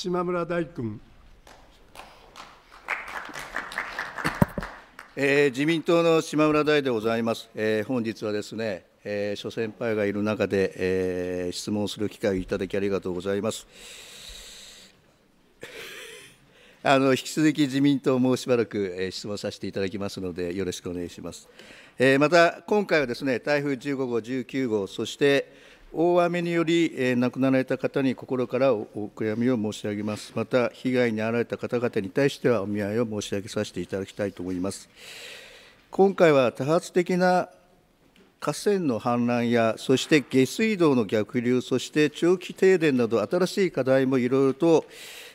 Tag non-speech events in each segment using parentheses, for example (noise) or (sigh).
島村大君。えー、自民党の島村大でございます。えー、本日はですね、えー、諸先輩がいる中で、えー、質問する機会をいただきありがとうございます。(laughs) あの引き続き自民党もしばらく、えー、質問させていただきますので、よろしくお願いします。えー、また、今回はですね、台風15号、19号、そして、大雨により、えー、亡くなられた方に心からお悔やみを申し上げます。また、被害に遭われた方々に対してはお見合いを申し上げさせていただきたいと思います。今回は多発的な河川の氾濫や、そして下水道の逆流、そして長期停電など、新しい課題もいろいろと、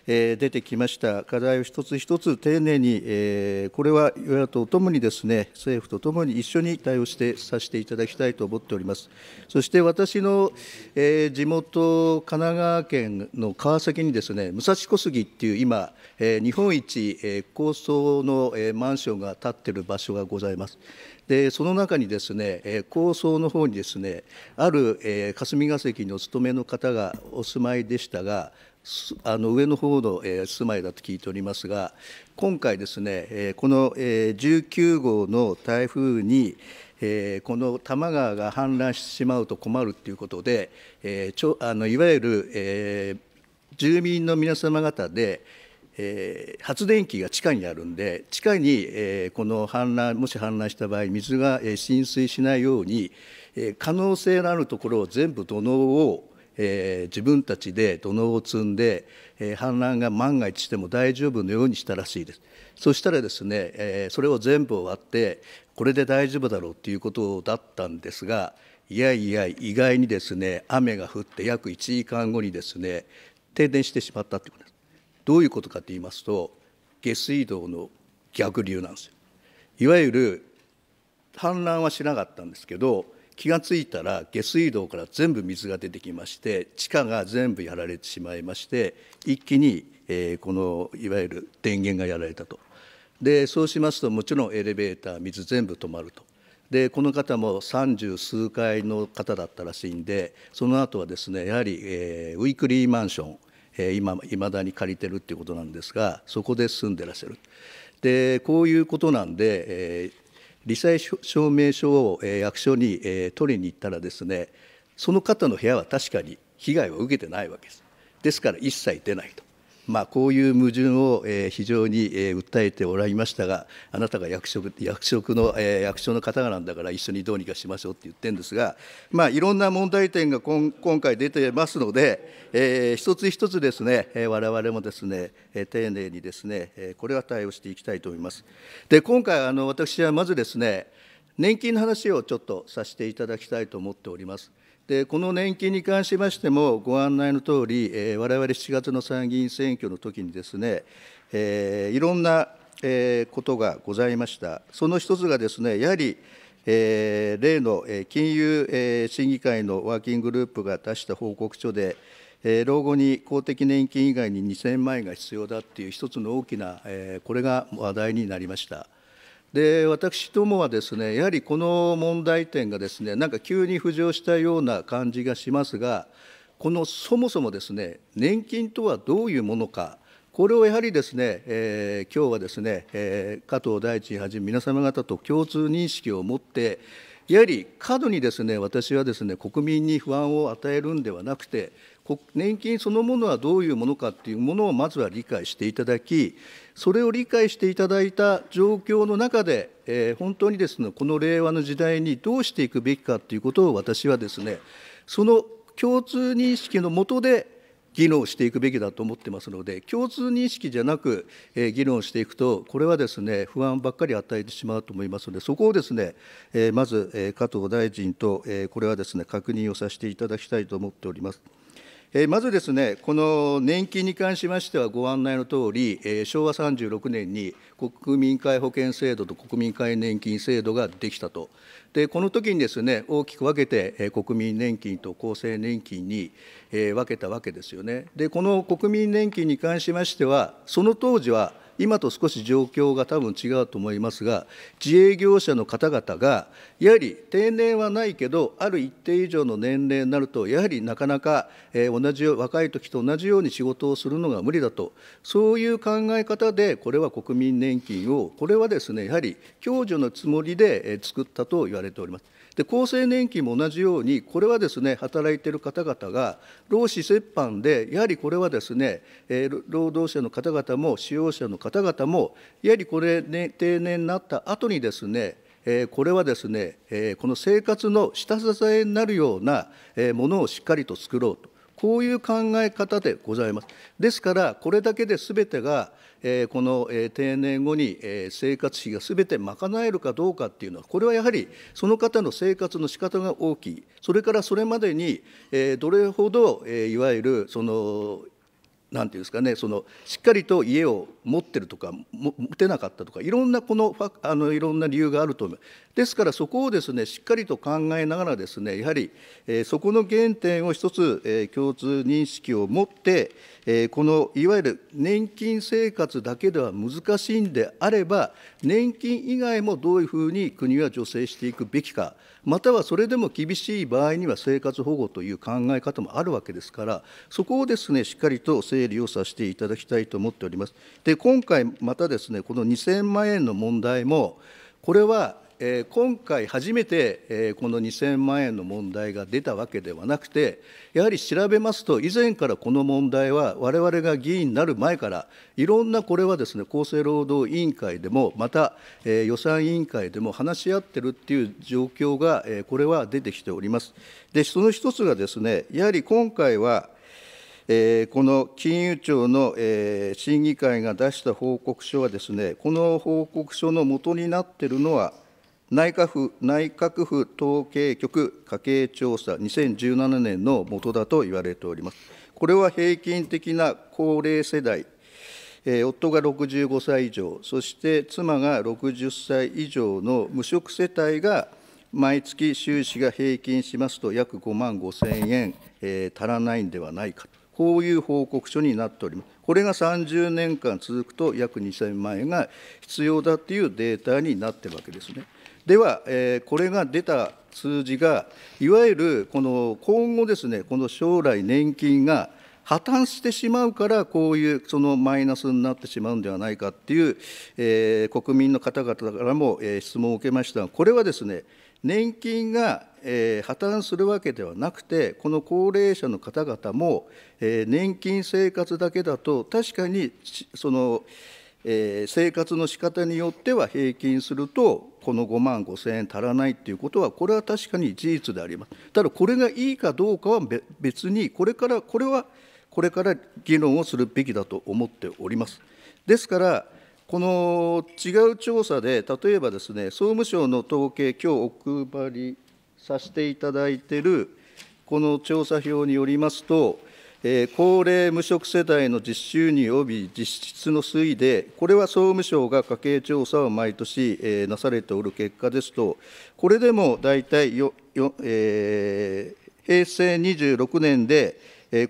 出てきました課題を一つ一つ丁寧に、これは与野党ともにですね、政府とともに一緒に対応してさせていただきたいと思っております。そして私の地元、神奈川県の川崎にですね、武蔵小杉っていう今、日本一高層のマンションが建っている場所がございます。でその中にですね高層の方にですねある霞が関にお勤めの方がお住まいでしたがあの上の方の、え住まいだと聞いておりますが、今回ですね、えこの、え19号の台風に、えこの多摩川が氾濫してしまうと困るということで、えちょあのいわゆる、え住民の皆様方で、え発電機が地下にあるんで、地下に、えこの氾濫、もし氾濫した場合、水が、え浸水しないように、え可能性のあるところを全部土のうをえー、自分たちで土のうを積んで、えー、氾濫が万が一しても大丈夫のようにしたらしいです。そしたらですね、えー、それを全部終わってこれで大丈夫だろうということだったんですがいやいや意外にですね雨が降って約1時間後にですね停電してしまったということですどういうことかと言いますと下水道の逆流なんですよいわゆる氾濫はしなかったんですけど気が付いたら下水道から全部水が出てきまして地下が全部やられてしまいまして一気に、えー、このいわゆる電源がやられたとでそうしますともちろんエレベーター水全部止まるとでこの方も三十数階の方だったらしいんでその後はですねやはり、えー、ウィークリーマンション、え今いまだに借りてるっていうことなんですがそこで住んでらっしゃる。でこういうことなんで、えー罹災証明書を役所に取りに行ったらですねその方の部屋は確かに被害を受けてないわけですですから一切出ないとまあ、こういう矛盾を、え非常に、え訴えておられましたがあなたが役職役職の、え役所の方々だから一緒にどうにかしましょうって言ってるんですが、まあ、いろんな問題点が今今回出てますので、えー、一つ一つですねわれもですね丁寧にですねこれは対応していきたいと思います。で今回あの私はまずですね年金の話をちょっとさせていただきたいと思っております。でこの年金に関しましても、ご案内のとおり、えー、我々7月の参議院選挙の時にですね、えー、いろんな、えー、ことがございました。その一つがですね、やはり、えー、例の、え金融、えー、審議会のワーキンググループが出した報告書で、え老後に公的年金以外に2000万円が必要だっていう一つの大きな、えこれが話題になりました。で私どもはですねやはりこの問題点がですねなんか急に浮上したような感じがしますがこのそもそもですね年金とはどういうものかこれをやはりですね、えー、今日はですね、えー、加藤大臣はじめ皆様方と共通認識を持ってやはり過度にですね私はですね国民に不安を与えるんではなくて年金そのものはどういうものかっていうものをまずは理解していただきそれを理解していただいた状況の中で、えー、本当にですねこの令和の時代にどうしていくべきかということを私はですねその共通認識のもとで議論していくべきだと思ってますので、共通認識じゃなく、えー、議論していくと、これはですね不安ばっかり与えてしまうと思いますので、そこをですね、えー、まず、えー、加藤大臣と、えこれはですね確認をさせていただきたいと思っております。まずですね、この年金に関しましては、ご案内のとおり、昭和36年に国民皆保険制度と国民皆年金制度ができたと、でこの時にですね、大きく分けて国民年金と厚生年金に分けたわけですよね。でこの国民年金に関しましては、その当時は、今と少し状況が多分違うと思いますが、自営業者の方々が、やはり定年はないけど、ある一定以上の年齢になると、やはりなかなか、えー、同じ若い時と同じように仕事をするのが無理だと、そういう考え方で、これは国民年金を、これはですね、やはり共助のつもりで、え作ったと言われております。で厚生年金も同じように、これはですね働いている方々が労使折半で、やはりこれはですね、え労働者の方々も使用者の方方々も、やはりこれ、ね、定年になった後にですね、えこれはですね、えこの生活の下支えになるような、えものをしっかりと作ろうと、こういう考え方でございます。ですから、これだけですべてが、えこの、え定年後に、え生活費がすべて賄えるかどうかっていうのは、これはやはりその方の生活の仕方が大きい、それからそれまでに、えどれほど、えいわゆるその何て言うんですかねそのしっかりと家を持ってるとか持てなかったとかいろんなこのあのいろんな理由があると思うですからそこをですねしっかりと考えながらですねやはり、えー、そこの原点を一つ、えー、共通認識を持って、このいわゆる年金生活だけでは難しいんであれば、年金以外もどういうふうに国は助成していくべきか、またはそれでも厳しい場合には生活保護という考え方もあるわけですから、そこをですね、しっかりと整理をさせていただきたいと思っております。で、今回またですね、この2000万円の問題も、これはえ今回初めて、えこの2000万円の問題が出たわけではなくて、やはり調べますと、以前からこの問題は、われわれが議員になる前から、いろんなこれはですね、厚生労働委員会でも、また、え予算委員会でも話し合ってるっていう状況が、えこれは出てきております。で、その一つがですね、やはり今回は、えー、この金融庁の、えー、審議会が出した報告書はですね、この報告書の元になっているのは、内閣府内閣府統計局家計調査2017年の元だと言われております。これは平均的な高齢世代、えー、夫が65歳以上、そして妻が60歳以上の無職世帯が毎月収支が平均しますと約5万5千円、えー、足らないんではないかと、こういう報告書になっております。これが30年間続くと約2000万円が必要だというデータになっているわけですね。では、えー、これが出た数字が、いわゆるこの今後ですね、この将来年金が破綻してしまうから、こういうそのマイナスになってしまうんではないかっていう、えー、国民の方々からも、えー、質問を受けましたが、これはですね、年金が、えー、破綻するわけではなくて、この高齢者の方々も、えー、年金生活だけだと、確かにその、えー、生活の仕方によっては平均すると、この5万5千円足らないっていうことは、これは確かに事実であります。ただ、これがいいかどうかは別に、これから、これは、これから議論をするべきだと思っております。ですから、この違う調査で、例えばですね、総務省の統計、今日お配りさせていただいている、この調査票によりますと、高齢無職世帯の実収入よび実質の推移で、これは総務省が家計調査を毎年なされておる結果ですと、これでも大体よよ、えー、平成26年で、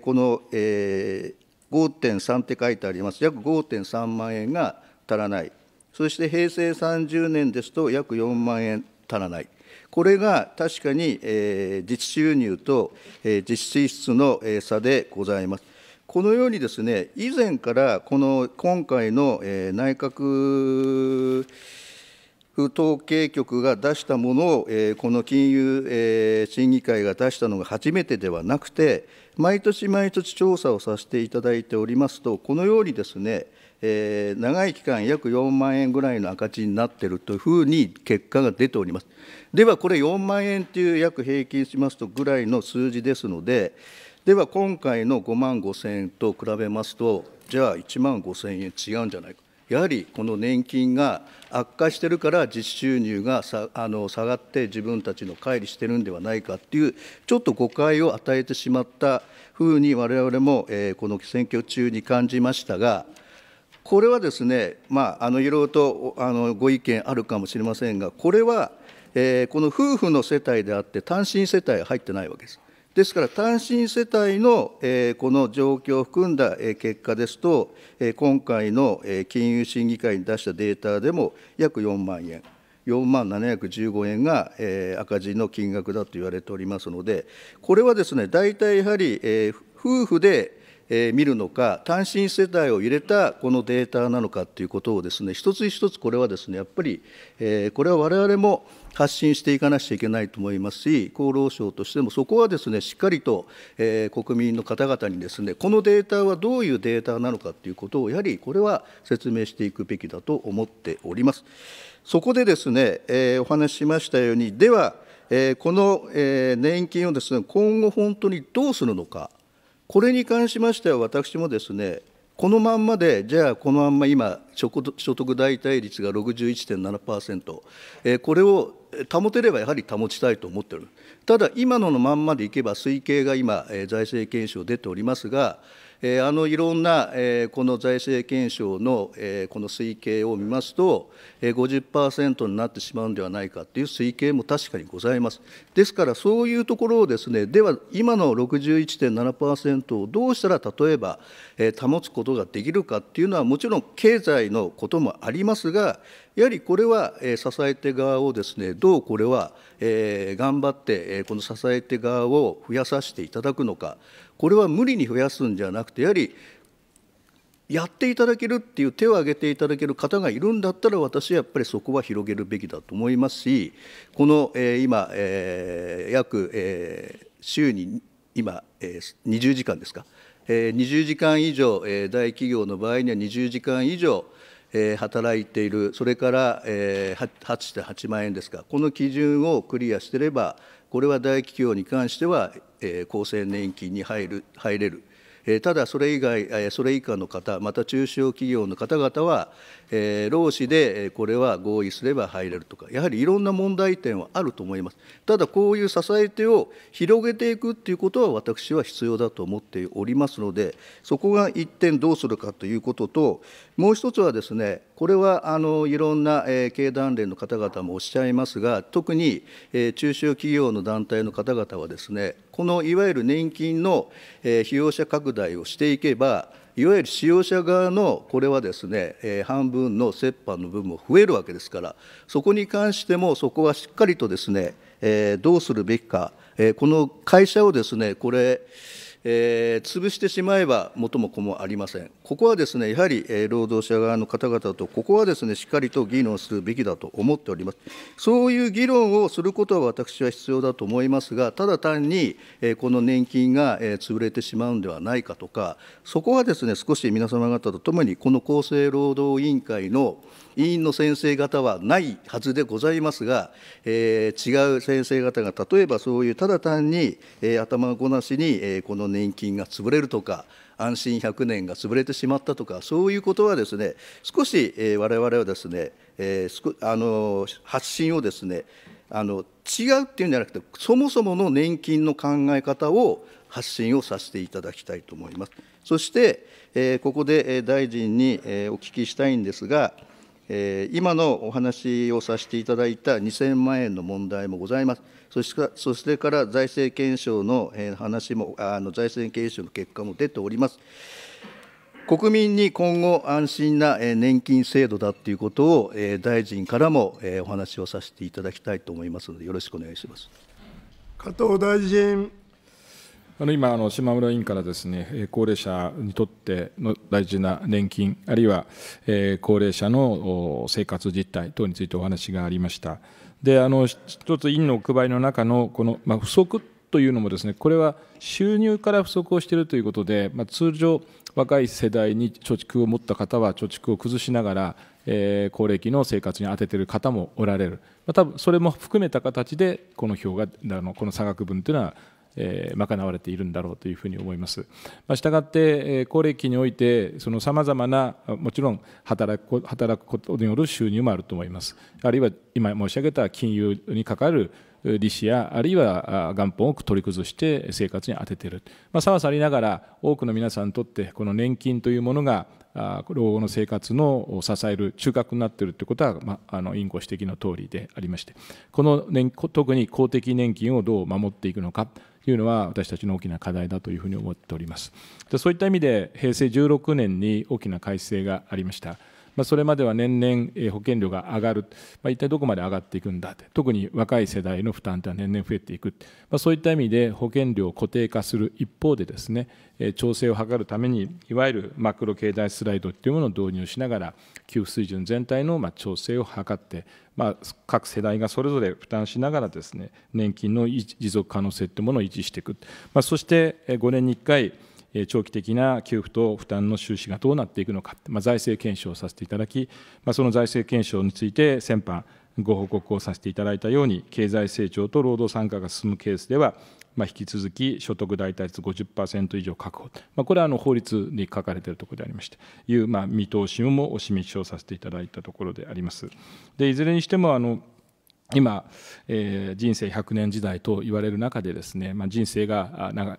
この、えー、5.3って書いてあります、約5.3万円が足らない、そして平成30年ですと、約4万円足らない。これが確かに、えー、実収入と、えー、実支出の、えー、差でございます。このようにですね、以前からこの今回の、えー、内閣府統計局が出したものを、えー、この金融、えー、審議会が出したのが初めてではなくて、毎年毎年調査をさせていただいておりますと、このようにですね、えー、長い期間約4万円ぐらいの赤字になっているというふうに結果が出ております。ではこれ4万円という約平均しますとぐらいの数字ですので、では今回の5万5千円と比べますと、じゃあ1万5千円違うんじゃないか。やはりこの年金が悪化してるから実収入がさあの下がって自分たちの乖離してるんではないかっていうちょっと誤解を与えてしまったふうに我々も、えー、この選挙中に感じましたが。これはですね、まあ、あのいろいろとあのご意見あるかもしれませんが、これは、えー、この夫婦の世帯であって、単身世帯は入ってないわけです。ですから、単身世帯の、えー、この状況を含んだ、結果ですと、えー、今回の、金融審議会に出したデータでも約4万円、4万715円が、赤字の金額だと言われておりますので、これはですね、大体やはり、夫婦で、え見るのか、単身世帯を入れたこのデータなのかということをです、ね、一つ一つこれはです、ね、やっぱり、えこれは我々も発信していかなくちゃいけないと思いますし、厚労省としてもそこはです、ね、しっかりと、え国民の方々にです、ね、このデータはどういうデータなのかということを、やはりこれは説明していくべきだと思っております。そこでですね、えお話ししましたように、では、えこの、え年金をです、ね、今後本当にどうするのか。これに関しましては、私もですね、このまんまで、じゃあ、このまんま今、所得代替率が61.7%、えこれを保てればやはり保ちたいと思っている、ただ、今ののまんまでいけば、推計が今、え財政検証出ておりますが、あのいろんなこの財政検証のこの推計を見ますと、50%になってしまうんではないかという推計も確かにございます。ですから、そういうところをですね、では、今の61.7%をどうしたら、例えば保つことができるかっていうのは、もちろん経済のこともありますが、やはりこれは支え手側をですね、どうこれは頑張って、この支え手側を増やさせていただくのか、これは無理に増やすんじゃなくてやはりやっていただけるっていう手を挙げていただける方がいるんだったら私はやっぱりそこは広げるべきだと思いますしこの、えー、今、えー、約、えー、週に今、えー、20時間ですか、えー、20時間以上、えー、大企業の場合には20時間以上、え働いているそれから、え8.8万円ですかこの基準をクリアしてれば、これは大企業に関しては、えー、厚生年金に入る入れる、えー、ただそれ以外、えー、それ以下の方、また中小企業の方々は、えー、労使でこれは合意すれば入れるとか、やはりいろんな問題点はあると思います。ただ、こういう支え手を広げていくっていうことは、私は必要だと思っておりますので、そこが一点どうするかということと、もう一つはですね、これはあのいろんな、えー、経団連の方々もおっしゃいますが、特に、えー、中小企業の団体の方々はですね、このいわゆる年金の、えー、費用者拡大をしていけば、いわゆる使用者側のこれはですね、えー、半分の折半の部分も増えるわけですから、そこに関しても、そこはしっかりとですね、えー、どうするべきか、えー、この会社をですね、これ、えー、潰してしまえば元も子もありません、ここはですねやはり、えー、労働者側の方々と、ここはですねしっかりと議論するべきだと思っております、そういう議論をすることは私は必要だと思いますが、ただ単に、えー、この年金が、えー、潰れてしまうんではないかとか、そこはですね少し皆様方とともに、この厚生労働委員会の、委員の先生方はないはずでございますが、えー、違う先生方が例えばそういうただ単に、えー、頭ごなしに、えー、この年金が潰れるとか安心100年が潰れてしまったとかそういうことはですね少し、えー、我々はですね、えー、あの発信をですねあの違うっていうんじゃなくてそもそもの年金の考え方を発信をさせていただきたいと思います。そして、えー、ここで大臣にお聞きしたいんですが、今のお話をさせていただいた2000万円の問題もございます。そしてそしてから財政検証の話も、あの財政検証の結果も出ております。国民に今後、安心な年金制度だということを、大臣からもお話をさせていただきたいと思いますので、よろしくお願いします。加藤大臣。あの今島村委員からですね、高齢者にとっての大事な年金、あるいは、高齢者の生活実態等についてお話がありました。で、あの一つ、委員のお配りの中の、この、不足というのもですね、これは収入から不足をしているということで、まあ、通常、若い世代に貯蓄を持った方は貯蓄を崩しながら、高齢期の生活に充てている方もおられる、まあ、多分それも含めた形で、この表が、この差額分というのは賄われているんだろうというふうに思います。したがって、高齢期において、そのさまざまな、もちろん働くことによる収入もあると思います。あるいは今申し上げた金融にかかる利子やあるいは元本を取り崩して生活に充てている、まあ、さはさりながら多くの皆さんにとってこの年金というものが老後の生活の支える中核になっているということは、あの委員ご指摘の通りでありましてこの年特に公的年金をどう守っていくのかというのは私たちの大きな課題だというふうに思っておりますそういった意味で平成16年に大きな改正がありましたまあ、それまでは年々保険料が上がる、まあ、一体どこまで上がっていくんだって特に若い世代の負担というのは年々増えていく、まあ、そういった意味で保険料を固定化する一方でですね調整を図るためにいわゆるマクロ経済スライドというものを導入しながら給付水準全体のま調整を図ってまあ、各世代がそれぞれ負担しながらですね年金の持続可能性というものを維持していく、まあ、そして5年に1回長期的な給付と負担の収支がどうなっていくのか、まあ、財政検証をさせていただき、まあ、その財政検証について先般、ご報告をさせていただいたように、経済成長と労働参加が進むケースでは、まあ、引き続き所得代替率50%以上確保、まあ、これはあの法律に書かれているところでありまして、いうまあ見通しもお示しをさせていただいたところであります。でいずれにしてもあの今、えー、人生100年時代と言われる中でですね、まあ、人生が長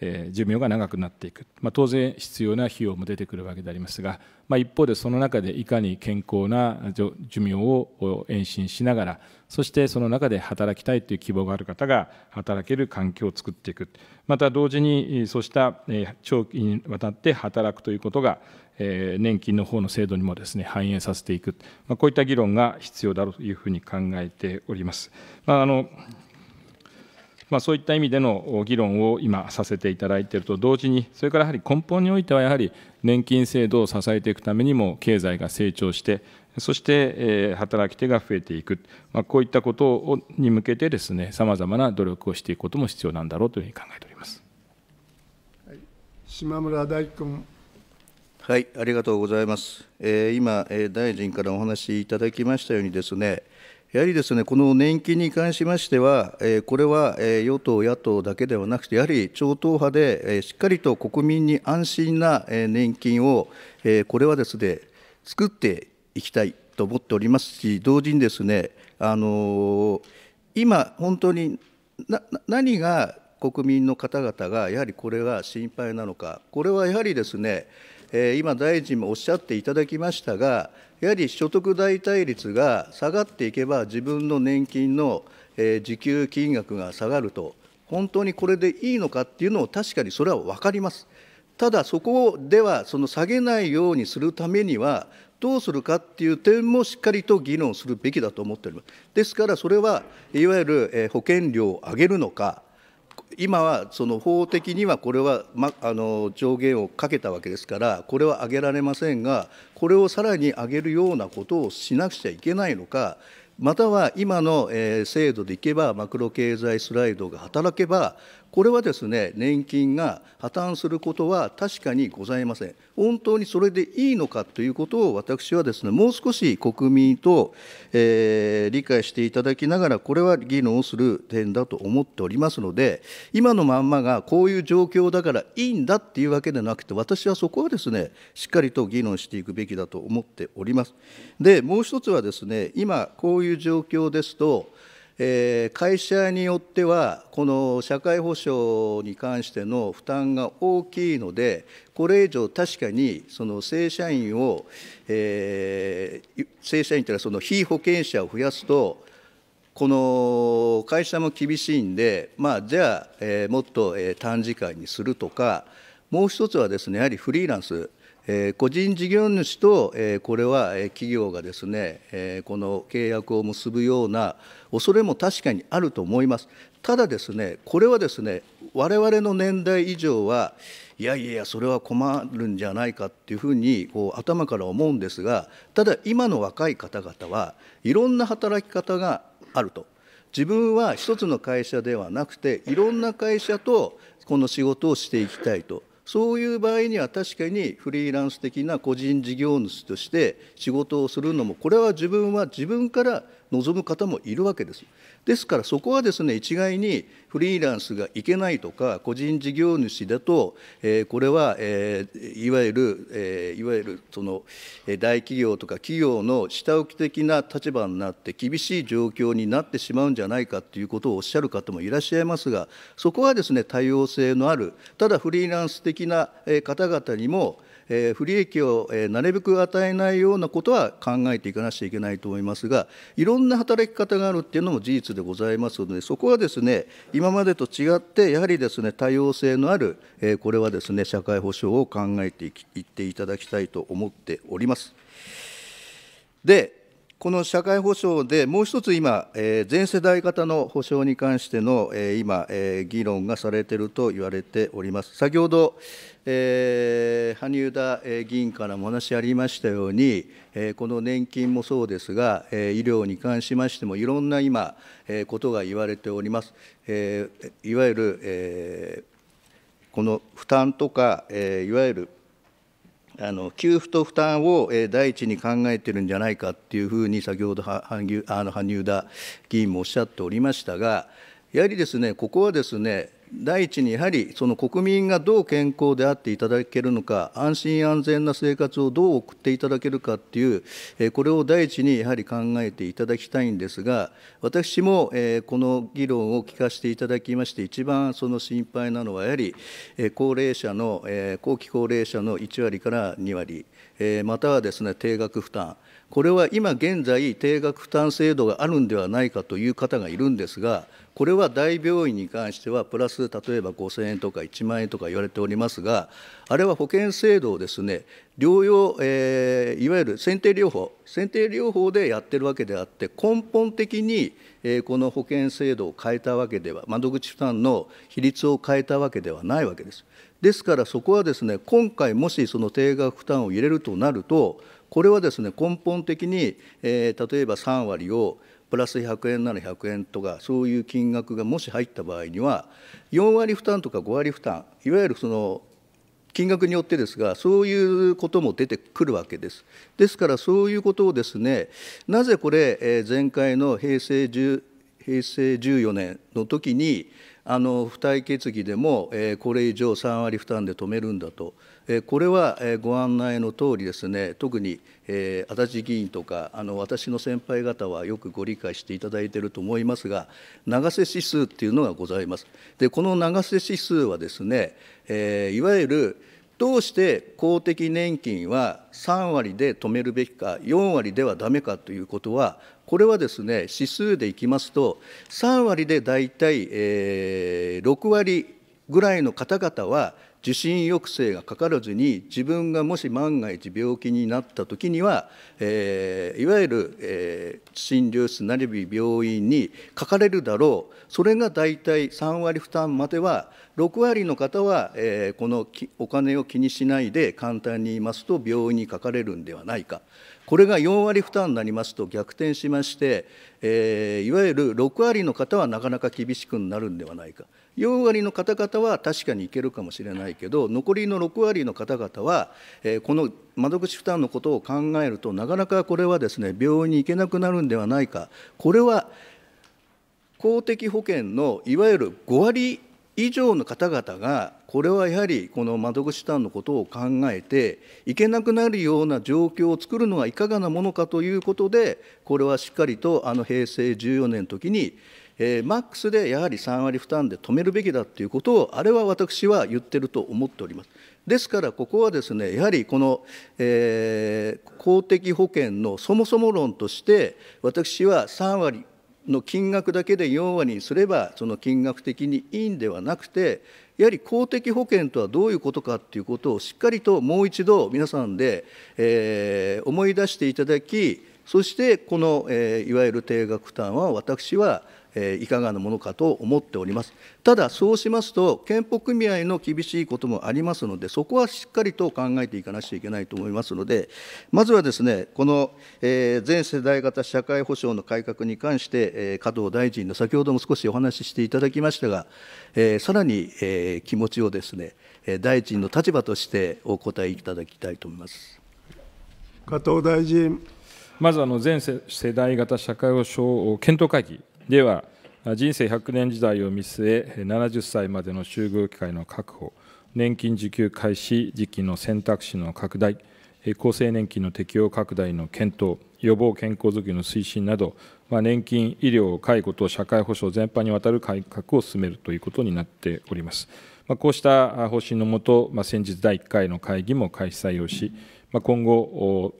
え寿命が長くなっていく、まあ、当然必要な費用も出てくるわけでありますが、まあ、一方でその中でいかに健康な寿命を延伸しながらそしてその中で働きたいという希望がある方が働ける環境を作っていくまた同時にそうした長期にわたって働くということが年金の方の制度にもですね反映させていく、まあ、こういった議論が必要だろうというふうに考えております。まあ、あのそういった意味での議論を今、させていただいていると同時に、それからやはり根本においては、やはり年金制度を支えていくためにも、経済が成長して、そして働き手が増えていく、こういったことに向けてですね、さまざまな努力をしていくことも必要なんだろうというふうに考えております。島村大君。はい、ありがとうございます。えー、今、え大臣からお話しいただきましたようにですね、やはりですね、この年金に関しましては、これは与党、野党だけではなくて、やはり超党派でしっかりと国民に安心な年金を、これはですね、作っていきたいと思っておりますし、同時にですね、あの今、本当にな何が国民の方々がやはりこれが心配なのか、これはやはりですね、今、大臣もおっしゃっていただきましたが、やはり所得代替率が下がっていけば、自分の年金の受給金額が下がると、本当にこれでいいのかっていうのを、確かにそれは分かります。ただ、そこではその下げないようにするためには、どうするかっていう点もしっかりと議論するべきだと思っております。ですから、それはいわゆる保険料を上げるのか、今はその法的にはこれは、ま、あの上限をかけたわけですから、これは上げられませんが、これをさらに上げるようなことをしなくちゃいけないのか、または今の制度でいけば、マクロ経済スライドが働けば、これはですね、年金が破綻することは確かにございません。本当にそれでいいのかということを私はですね、もう少し国民と、えー、理解していただきながら、これは議論をする点だと思っておりますので、今のまんまがこういう状況だからいいんだっていうわけではなくて、私はそこはですね、しっかりと議論していくべきだと思っております。で、もう一つはですね、今こういう状況ですと、え会社によっては、この社会保障に関しての負担が大きいので、これ以上、確かにその正社員を、え正社員というのはその非保険者を増やすと、この会社も厳しいんで、まじゃあ、えもっと短時間にするとか、もう一つはですね、やはりフリーランス。個人事業主とこれは企業がですね、この契約を結ぶような恐れも確かにあると思います。ただですね、これはですね、我々の年代以上は、いやいや、それは困るんじゃないかっていうふうにこう頭から思うんですが、ただ、今の若い方々はいろんな働き方があると。自分は一つの会社ではなくて、いろんな会社とこの仕事をしていきたいと。そういう場合には確かにフリーランス的な個人事業主として仕事をするのもこれは自分は自分から望む方もいるわけです。ですからそこはですね一概にフリーランスがいけないとか、個人事業主だと、えこれは、えいわゆる、えいわゆるその大企業とか企業の下請け的な立場になって、厳しい状況になってしまうんじゃないかということをおっしゃる方もいらっしゃいますが、そこはですね、多様性のある、ただフリーランス的な方々にも、えー、不利益を、えー、なるべく与えないようなことは考えていかなきゃいけないと思いますが、いろんな働き方があるっていうのも事実でございますので、そこはですね、今までと違って、やはりですね、多様性のある、えー、これはですね、社会保障を考えていっていただきたいと思っております。で、この社会保障で、もう一つ今、えー、全世代型の保障に関しての、えー、今、えー、議論がされていると言われております。先ほど、えー、羽生田議員からもお話ありましたように、えー、この年金もそうですが、えー、医療に関しましても、いろんな今、えことが言われております。えいわゆる、えこの負担とか、えいわゆるあの給付と負担を、え第一に考えてるんじゃないかっていうふうに、先ほど羽生あの羽生田議員もおっしゃっておりましたが、やはりですね、ここはですね、第一にやはりその国民がどう健康であっていただけるのか、安心安全な生活をどう送っていただけるかっていう、これを第一にやはり考えていただきたいんですが、私もこの議論を聞かせていただきまして、一番その心配なのは、やはり高齢者の、後期高齢者の1割から2割、またはですね、定額負担。これは今現在、定額負担制度があるんではないかという方がいるんですが、これは大病院に関しては、プラス例えば5000円とか1万円とか言われておりますが、あれは保険制度をですね、療養、えー、いわゆる選定療法、選定療法でやってるわけであって、根本的に、えー、この保険制度を変えたわけでは、窓口負担の比率を変えたわけではないわけです。ですから、そこはですね、今回、もしその定額負担を入れるとなると、これはですね、根本的に、えー、例えば3割を、プラス100円なら100円とかそういう金額がもし入った場合には4割負担とか5割負担いわゆるその金額によってですがそういうことも出てくるわけです。ですからそういうことをですねなぜこれ、前回の平成10平成14年の時にあの付帯決議でも、えー、これ以上3割負担で止めるんだと。これはご案内のとおりですね、特に足立議員とか、あの私の先輩方はよくご理解していただいていると思いますが、長瀬指数っていうのがございます。で、この長瀬指数はですね、えいわゆるどうして公的年金は3割で止めるべきか、4割ではだめかということは、これはですね、指数でいきますと、3割で大体、えー、6割ぐらいの方々は受診抑制がかからずに自分がもし万が一病気になった時には、えー、いわゆる、えー、診療室なりび病院にかかれるだろうそれが大体3割負担までは6割の方は、えー、このお金を気にしないで簡単に言いますと病院にかかれるんではないかこれが4割負担になりますと逆転しまして、えー、いわゆる6割の方はなかなか厳しくなるんではないか。4割の方々は確かにいけるかもしれないけど、残りの6割の方々は、えー、この窓口負担のことを考えると、なかなかこれはですね病院に行けなくなるんではないか、これは公的保険のいわゆる5割以上の方々が、これはやはりこの窓口負担のことを考えて、行けなくなるような状況を作るのはいかがなものかということで、これはしっかりとあの平成14年の時に、えー、マックスでやはり3割負担で止めるべきだということを、あれは私は言ってると思っております。ですから、ここはですね、やはりこの、えー、公的保険のそもそも論として、私は3割の金額だけで4割にすれば、その金額的にいいんではなくて、やはり公的保険とはどういうことかということをしっかりともう一度皆さんで、えー、思い出していただき、そしてこの、えー、いわゆる定額負担は私はいかがなものかと思っております。ただ、そうしますと、憲法組合の厳しいこともありますので、そこはしっかりと考えていかなきゃいけないと思いますので、まずはですね、この、え全世代型社会保障の改革に関して、え加藤大臣の先ほども少しお話ししていただきましたが、えさらに、え気持ちをですね、大臣の立場としてお答えいただきたいと思います。加藤大臣まずあの全世代型社会保障検討会議では人生100年時代を見据え70歳までの就業機会の確保年金受給開始時期の選択肢の拡大厚生年金の適用拡大の検討予防健康づくりの推進など、まあ、年金医療介護と社会保障全般にわたる改革を進めるということになっております。まこうした方針のもと、ま先日第1回の会議も開催をし、ま今後、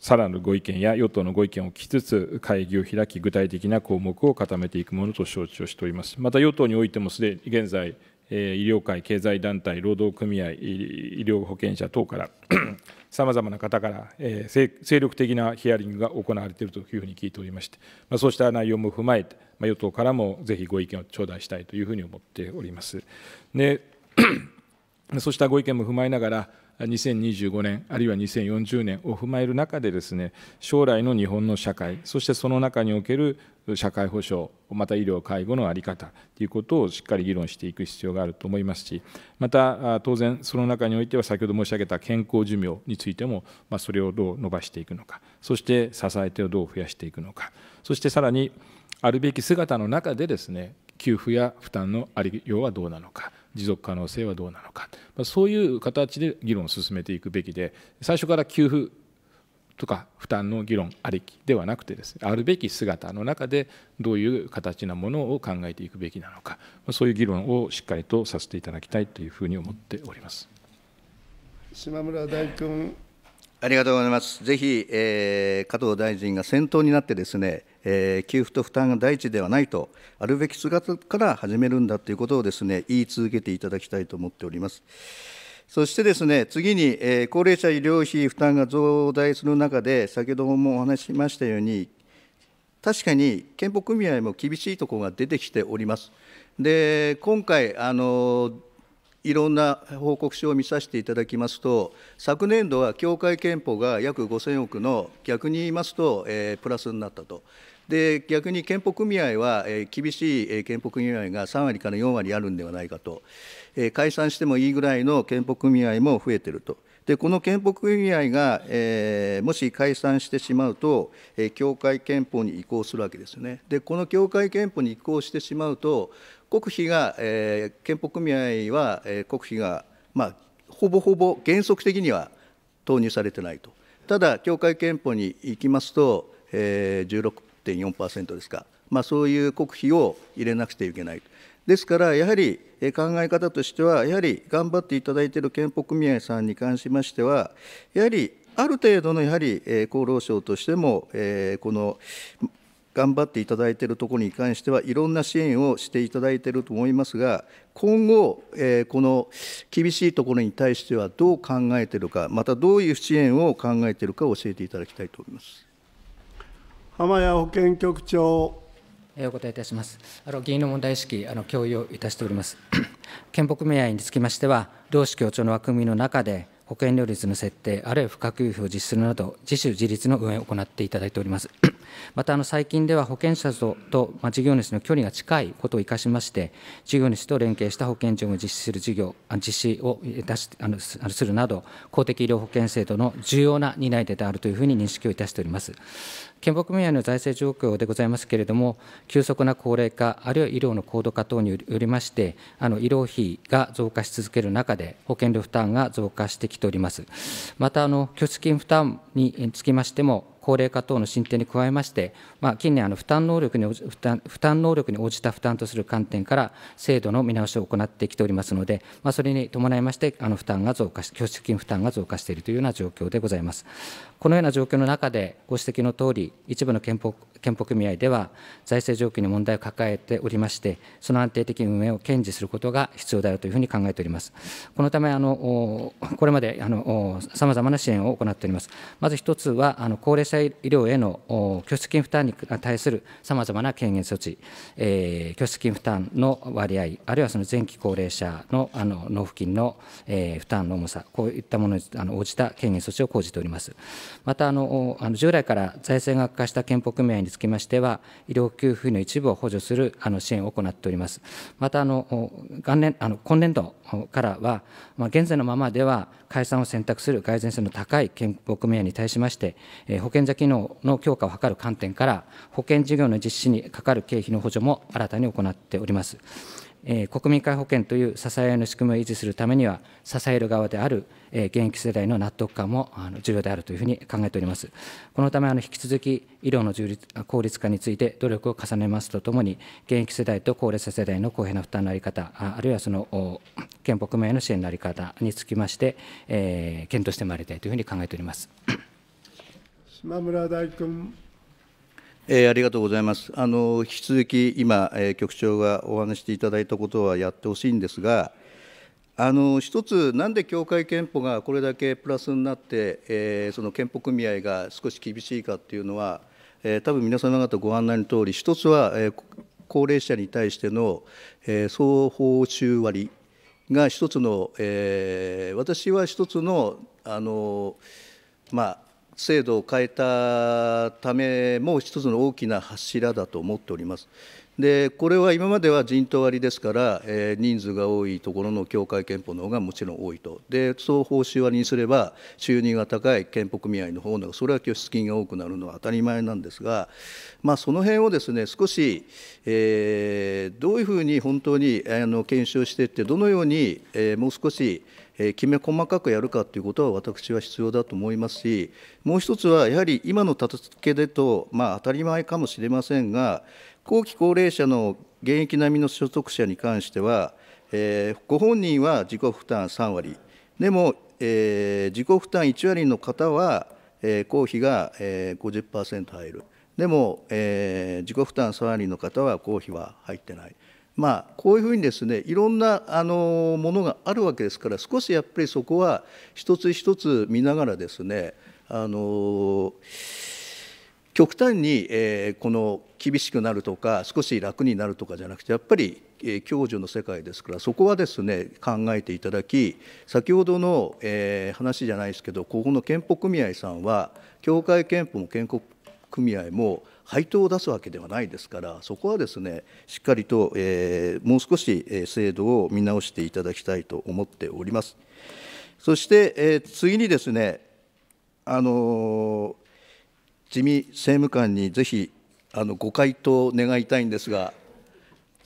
さらなるご意見や与党のご意見を聞きつつ、会議を開き、具体的な項目を固めていくものと承知をしております。また与党においてもすでに現在、医療界、経済団体、労働組合、医療保険者等から、さまざまな方から、えー、精力的なヒアリングが行われているというふうに聞いておりまして、まあ、そうした内容も踏まえて、まあ、与党からもぜひご意見を頂戴したいというふうに思っております。で (clears throat) そうしたご意見も踏まえながら、2025年、あるいは2040年を踏まえる中でですね、将来の日本の社会、そしてその中における社会保障、また医療、介護の在り方ということをしっかり議論していく必要があると思いますし、また当然、その中においては、先ほど申し上げた健康寿命についても、まあ、それをどう伸ばしていくのか、そして支え手をどう増やしていくのか、そしてさらに、あるべき姿の中でですね、給付や負担のありようはどうなのか、持続可能性はどうなのか、まそういう形で議論を進めていくべきで最初から給付とか負担の議論ありきではなくてです、ね、あるべき姿の中でどういう形なものを考えていくべきなのかそういう議論をしっかりとさせていただきたいというふうに思っております。島村大君ありがとうございます。ぜひ、えー、加藤大臣が先頭になってですね、えー、給付と負担が第一ではないと、あるべき姿から始めるんだということをですね、言い続けていただきたいと思っております。そしてですね、次に、えー、高齢者医療費負担が増大する中で、先ほどもお話ししましたように、確かに健保組合も厳しいところが出てきております。で今回あのいろんな報告書を見させていただきますと、昨年度は協会憲法が約5000億の、逆に言いますと、えー、プラスになったと。で逆に憲法組合は、えー、厳しい憲法組合が3割から4割あるんではないかと、えー、解散してもいいぐらいの憲法組合も増えてると、でこの憲法組合が、えー、もし解散してしまうと、えー、教会憲法に移行するわけですよね。でこの教会憲法に移行してしまうと、国費が、えー、憲法組合は、えー、国費が、まあ、ほぼほぼ原則的には投入されてないと、ただ、協会憲法に行きますと、えー、16.4%ですか、まあ、そういう国費を入れなくてはいけない。ですから、やはり考え方としては、やはり頑張っていただいている憲法組合さんに関しましては、やはりある程度のやはり厚労省としても、この頑張っていただいているところに関しては、いろんな支援をしていただいていると思いますが、今後、えこの厳しいところに対してはどう考えているか、またどういう支援を考えているか、教えていただきたいと思います浜谷保健局長。お答えいたします。あの議員の問題意識、あの共有をいたしております。憲 (clears throat) 法組合につきましては、同市協調の枠組みの中で、保険料率の設定、あるいは付加給付を実施するなど、自主自立の運営を行っていただいております。(clears throat) また、最近では保険者とと事業主の距離が近いことを生かしまして、事業主と連携した保険事務を実施する事業、実施を出しあのするなど、公的医療保険制度の重要な担い手であるというふうに認識をいたしております。県北組合の財政状況でございますけれども、急速な高齢化、あるいは医療の高度化等によりまして、あの医療費が増加し続ける中で、保険料負担が増加してきております。また、あの拠出金負担につきましても、高齢化等の進展に加えまして、まあ、近年あの負担能力に負担、能力に応じた負担とする観点から、制度の見直しを行ってきておりますので、まあ、それに伴いまして、あの負担が増加し、拠出金負担が増加しているというような状況でございます。このような状況の中で、ご指摘のとおり、一部の憲法組合では、財政状況に問題を抱えておりまして、その安定的運営を堅持することが必要であるというふうに考えております。このため、あのこれまでさまざまな支援を行っております。まず一つは、あの高齢者医療への拠出金負担に対するさまざまな軽減措置、えー、拠出金負担の割合、あるいはその前期高齢者のあの納付金の、えー、負担の重さ、こういったものに応じた軽減措置を講じております。またあの従来から財政が悪化した健保組合につきましては、医療給付費の一部を補助するあの支援を行っております。またあの元年あの今年度からは、まあ、現在のままでは解散を選択する蓋然性の高い健保組合に対しまして、え保険者機能の強化を図る観点から、保険事業の実施にかかる経費の補助も新たに行っております。国民皆保険という支え合いの仕組みを維持するためには、支える側である現役世代の納得感も重要であるというふうに考えております。このため、引き続き医療の充実効率化について努力を重ねますとともに、現役世代と高齢者世代の公平な負担の在り方、あるいはその健保組合の支援の在り方につきまして、え検討してまいりたいというふうに考えております。島村大君。えー、ありがとうございます。あの引き続き今、えー、局長がお話していただいたことはやってほしいんですが、あの一つ、なんで協会憲法がこれだけプラスになって、えー、その憲法組合が少し厳しいかっていうのは、えー、多分皆様方ご案内の通り、一つは、えー、高齢者に対しての、えー、総報酬割が一つの、えー、私は一つの、あのまあ、制度を変えたためも一つの大きな柱だと思っております。でこれは今までは人頭割ですから、えー、人数が多いところの協会憲法の方がもちろん多いと、でそう報酬割にすれば、収入が高い憲法組合の方の、それは拠出金が多くなるのは当たり前なんですが、まあ、その辺をですね少し、えー、どういうふうに本当にあの検証していって、どのように、えー、もう少し、えきめ細かくやるかということは私は必要だと思いますし、もう一つは、やはり今の立て付けでと、まあ、当たり前かもしれませんが、後期高齢者の現役並みの所得者に関しては、えー、ご本人は自己負担3割、でも、えー、自己負担1割の方は、えー、公費が、えー、50%入る。でも、えー、自己負担3割の方は公費は入ってない。まあ、こういうふうにですねいろんなあのものがあるわけですから少しやっぱりそこは一つ一つ見ながらですねあの極端に、えー、この厳しくなるとか少し楽になるとかじゃなくてやっぱり、えー、教授の世界ですからそこはですね考えていただき先ほどの、えー、話じゃないですけどここの憲法組合さんは協会憲法も建国組合も配当を出すわけではないですから、そこはですねしっかりと、えー、もう少し制度を見直していただきたいと思っております。そして、えー、次にですね、あの自民政務官にぜひあのご回答願いたいんですが。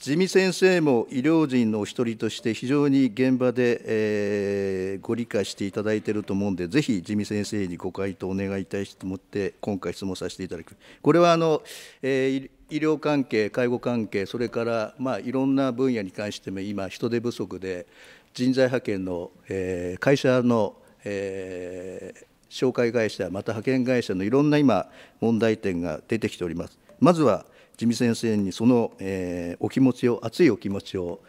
地味先生も医療人のお一人として非常に現場で、えー、ご理解していただいていると思うんで、ぜひ地味先生にご回答お願いいたしたと思って、今回質問させていただく。これはあの、えー医療関係、介護関係、それから、まあ、いろんな分野に関しても今、人手不足で、人材派遣の、えー、会社の、えー、紹介会社、また派遣会社のいろんな今、問題点が出てきております。まずは地味先生にその、えー、お気持ちを熱いお気持ちを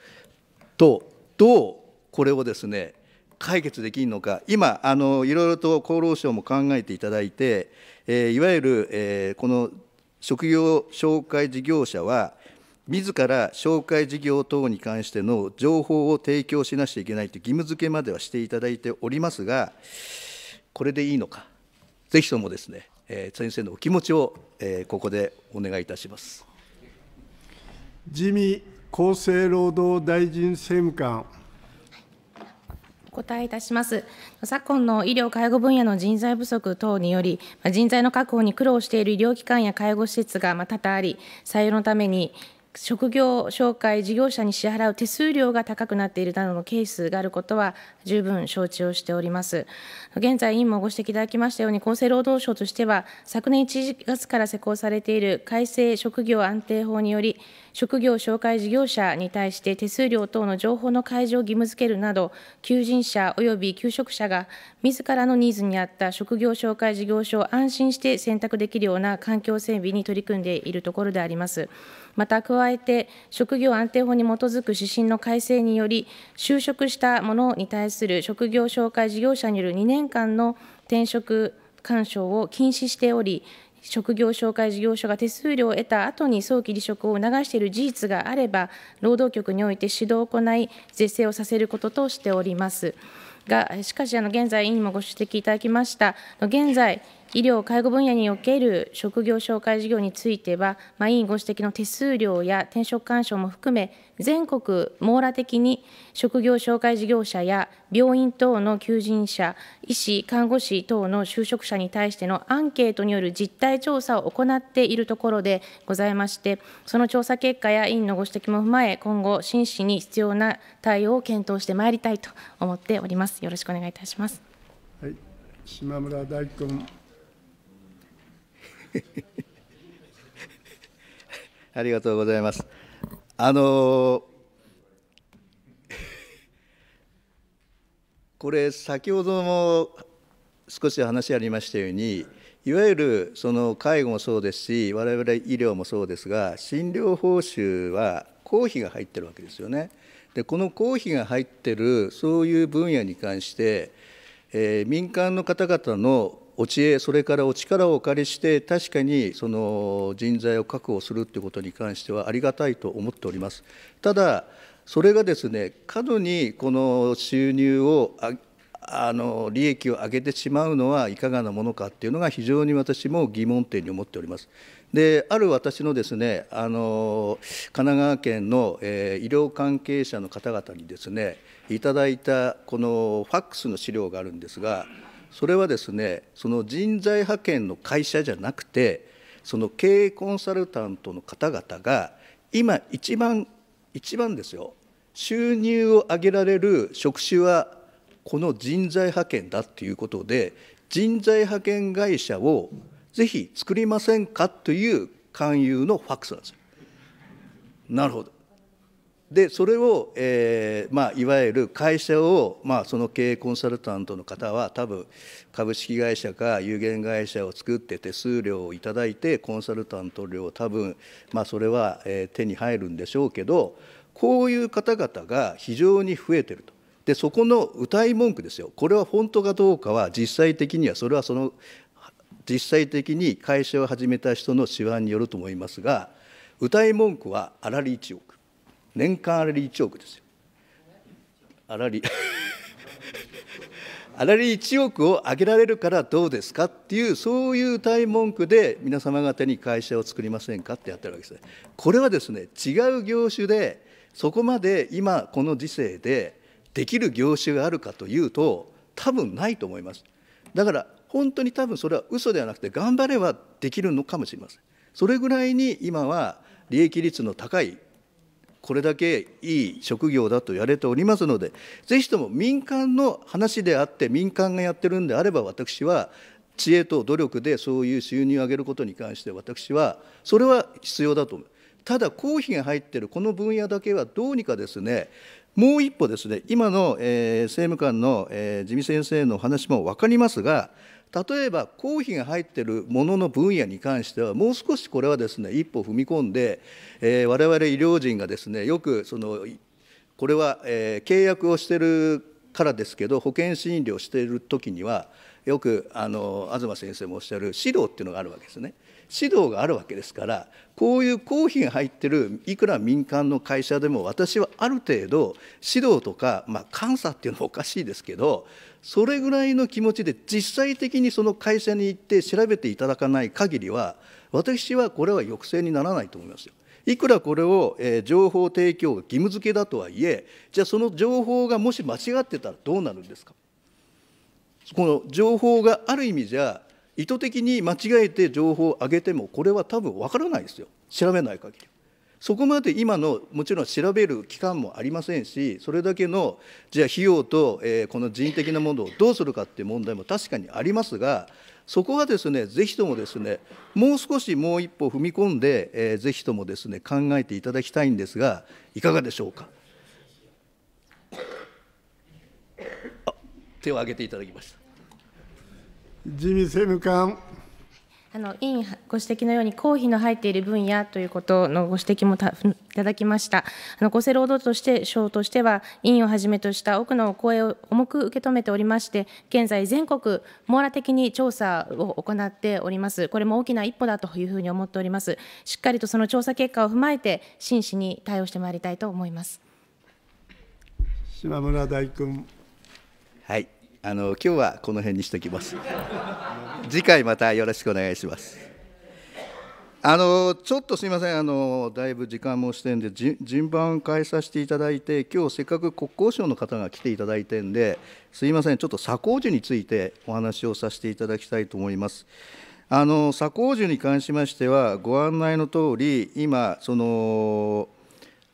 とどうこれをですね解決できるのか今あのいろいろと厚労省も考えていただいて、えー、いわゆる、えー、この職業紹介事業者は自ら紹介事業等に関しての情報を提供しなきゃいけないという義務付けまではしていただいておりますがこれでいいのかぜひともですねえー、先生のお気持ちを、えー、ここでお願いいたします。自民厚生労働大臣政務官。お答えいたします昨今の医療・介護分野の人材不足等により、人材の確保に苦労している医療機関や介護施設が多々あり、採用のために職業紹介事業者に支払う手数料が高くなっているなどのケースがあることは十分承知をしております。現在、委員もご指摘いただきましたように、厚生労働省としては、昨年1月から施行されている改正職業安定法により、職業紹介事業者に対して手数料等の情報の開示を義務付けるなど、求人者及び求職者が自らのニーズに合った職業紹介事業所を安心して選択できるような環境整備に取り組んでいるところであります。また加えて、職業安定法に基づく指針の改正により、就職した者に対する職業紹介事業者による2年間の転職勧奨を禁止しており、職業紹介事業所が手数料を得た後に早期離職を促している事実があれば、労働局において指導を行い、是正をさせることとしております。が、しかし、現在、委員もご指摘いただきました、現在、医療・介護分野における職業紹介事業については、まあ、委員ご指摘の手数料や転職勧奨も含め、全国網羅的に職業紹介事業者や病院等の求人者、医師、看護師等の就職者に対してのアンケートによる実態調査を行っているところでございまして、その調査結果や委員のご指摘も踏まえ、今後、真摯に必要な対応を検討してまいりたいと思っております。よろしくお願いいたします。はい、島村大君。(laughs) ありがとうございます。あの (laughs) これ先ほども少し話ありましたようにいわゆるその介護もそうですし我々医療もそうですが診療報酬は公費が入ってるわけですよね。でこの公費が入ってるそういう分野に関して、えー、民間の方々のお知恵それからお力をお借りして確かにその人材を確保するということに関してはありがたいと思っておりますただそれがですね過度にこの収入をあの利益を上げてしまうのはいかがなものかっていうのが非常に私も疑問点に思っております。である私のですねあの神奈川県の、えー、医療関係者の方々にですねいただいたこのファックスの資料があるんですがそれはですねその人材派遣の会社じゃなくてその経営コンサルタントの方々が今一番一番ですよ収入を上げられる職種はこの人材派遣だっていうことで人材派遣会社をぜひ作りませんかという勧誘のファックスなんですよ。なるほどでそれを、えーまあ、いわゆる会社を、まあ、その経営コンサルタントの方は多分株式会社か有限会社を作って手数料をいただいてコンサルタント料多分、まあ、それは、えー、手に入るんでしょうけどこういう方々が非常に増えてると。でそこの歌い文句ですよ、これは本当かどうかは、実際的には、それはその実際的に会社を始めた人の手腕によると思いますが、歌い文句はあらり1億、年間粗利1億ですよ粗利粗利1億を上げられるからどうですかっていうそういう大文句で皆様方に会社を作りませんかってやってるわけですねこれはですね違う業種でそこまで今この時世でできる業種があるかというと多分ないと思いますだから本当に多分それは嘘ではなくて頑張ればできるのかもしれませんそれぐらいに今は利益率の高いこれだけいい職業だと言われておりますので、ぜひとも民間の話であって、民間がやってるんであれば、私は知恵と努力でそういう収入を上げることに関して、私は、それは必要だと思う。ただ、公費が入ってるこの分野だけはどうにかですね、もう一歩ですね、今の、えー、政務官の、えー、地先生の話も分かりますが、例えば公費が入っているものの分野に関しては、もう少しこれはですね一歩踏み込んで、われわれ医療人がですねよくその、これは、えー、契約をしているからですけど、保険診療しているときには、よくあの東先生もおっしゃる指導っていうのがあるわけですね。指導があるわけですからこういう公費が入ってるいくら民間の会社でも私はある程度指導とか、まあ、監査っていうのはおかしいですけどそれぐらいの気持ちで実際的にその会社に行って調べていただかない限りは私はこれは抑制にならないと思いますよ。いくらこれを、えー、情報提供が義務付けだとはいえ、じゃあその情報がもし間違ってたらどうなるんですか。この情報がある意味じゃ意図的に間違えて情報を上げても、これは多分わからないですよ、調べない限り。そこまで今の、もちろん調べる期間もありませんし、それだけの、じゃあ、費用と、えー、この人的なものをどうするかっていう問題も確かにありますが、そこはですね、ぜひともですね、もう少しもう一歩踏み込んで、えー、ぜひともですね、考えていただきたいんですが、いかがでしょうか。あ手を挙げていただきました。自民政務官。あの委員ご指摘のように、公費の入っている分野ということのご指摘もいただきました。あの厚生労働として省としては、委員をはじめとした多くのお声を重く受け止めておりまして、現在、全国網羅的に調査を行っております。これも大きな一歩だというふうに思っております。しっかりとその調査結果を踏まえて、真摯に対応してまいりたいと思います。島村大君。はい、あの今日はこの辺にしておきます次回またよろしくお願いしますあのちょっとすみませんあのだいぶ時間もしてんで順番変えさせていただいて今日せっかく国交省の方が来ていただいてんですいませんちょっと左工樹についてお話をさせていただきたいと思いますあの左工樹に関しましてはご案内の通り今その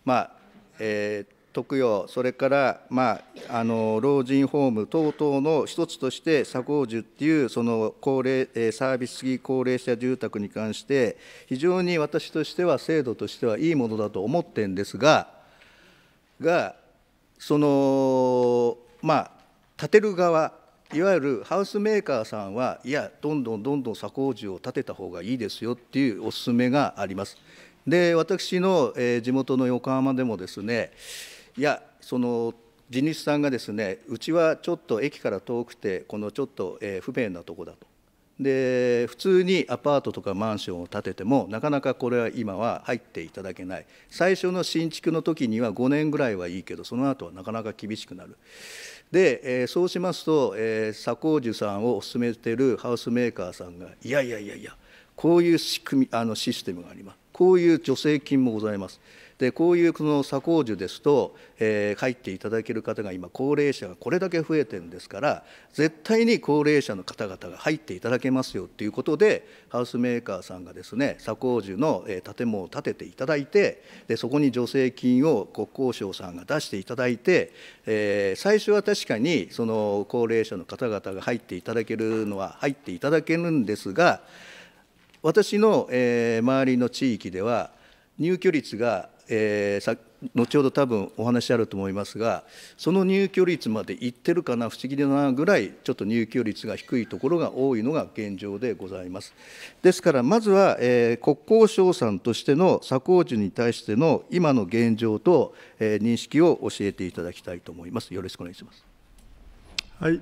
まあ、えー、特養それからまああの老人ホーム等々の一つとして佐工寿っていうその高齢サービス付き高齢者住宅に関して非常に私としては制度としてはいいものだと思ってんですががそのまあ建てる側いわゆるハウスメーカーさんはいやどんどんどんどん鎖工寿を建てた方がいいですよっていうお勧めがあります。で私の、えー、地元の横浜でもですねいやその地主さんがですねうちはちょっと駅から遠くてこのちょっと、え不便なとこだとで普通にアパートとかマンションを建ててもなかなかこれは今は入っていただけない最初の新築の時には5年ぐらいはいいけどその後はなかなか厳しくなるで、えそうしますと、えー、佐工さんを勧めてるハウスメーカーさんがいやいやいやいやこういう仕組みあのシステムがありますこういう助成金もございますでこういうこの左工樹ですと、えー、入っていただける方が今高齢者がこれだけ増えてるんですから絶対に高齢者の方々が入っていただけますよっていうことでハウスメーカーさんがですね左工樹の建物を建てていただいてでそこに助成金を国交省さんが出していただいて、えー、最初は確かにその高齢者の方々が入っていただけるのは入っていただけるんですが私の、えー、周りの地域では入居率がえー、さ後ほど多分お話あると思いますがその入居率までいってるかな不思議だなぐらいちょっと入居率が低いところが多いのが現状でございますですからまずは、えー、国交省さんとしての作工時に対しての今の現状と、えー、認識を教えていただきたいと思いますよろしくお願いしますはい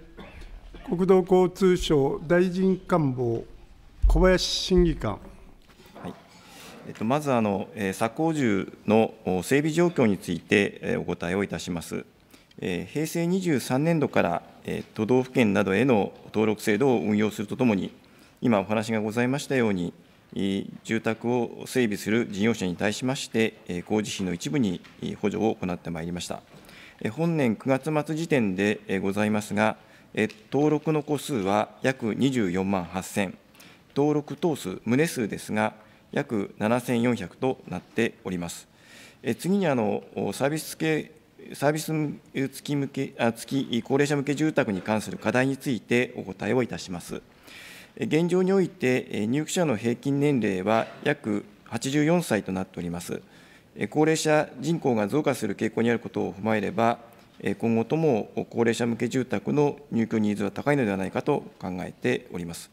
国土交通省大臣官房小林審議官えっと、まずあの、左高銃の整備状況についてお答えをいたします。平成23年度から都道府県などへの登録制度を運用するとともに、今お話がございましたように、住宅を整備する事業者に対しまして、工事費の一部に補助を行ってまいりました。本年9月末時点でございますが、登録の個数は約24万8000、登録等数、棟数ですが、約7400となっております。次にあのサービス系サービス付き向けあ付き高齢者向け住宅に関する課題についてお答えをいたします。現状において、入居者の平均年齢は約84歳となっております。高齢者人口が増加する傾向にあることを踏まえれば、今後とも高齢者向け住宅の入居ニーズは高いのではないかと考えております。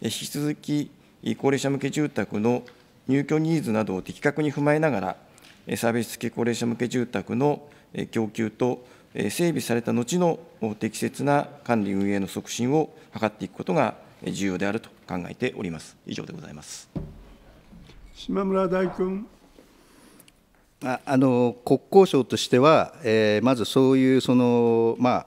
引き続き、高齢者向け住宅の入居ニーズなどを的確に踏まえながら、サービス付き高齢者向け住宅の供給と、整備された後の適切な管理運営の促進を図っていくことが重要であると考えております。以上でございます。島村大君。ああの国交省としては、えー、まずそういうその、まあ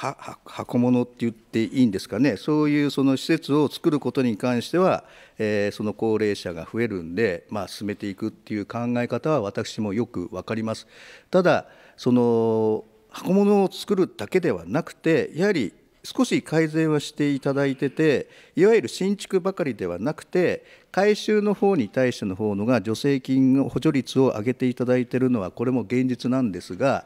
箱物って言っていいんですかね、そういうその施設を作ることに関しては、えー、その高齢者が増えるんで、まあ、進めていくっていう考え方は私もよく分かります。ただその箱物を作るだけではなくて、やはり少し改善はしていただいてて、いわゆる新築ばかりではなくて、改修の方に対しての方のが助成金の補助率を上げていただいているのは、これも現実なんですが、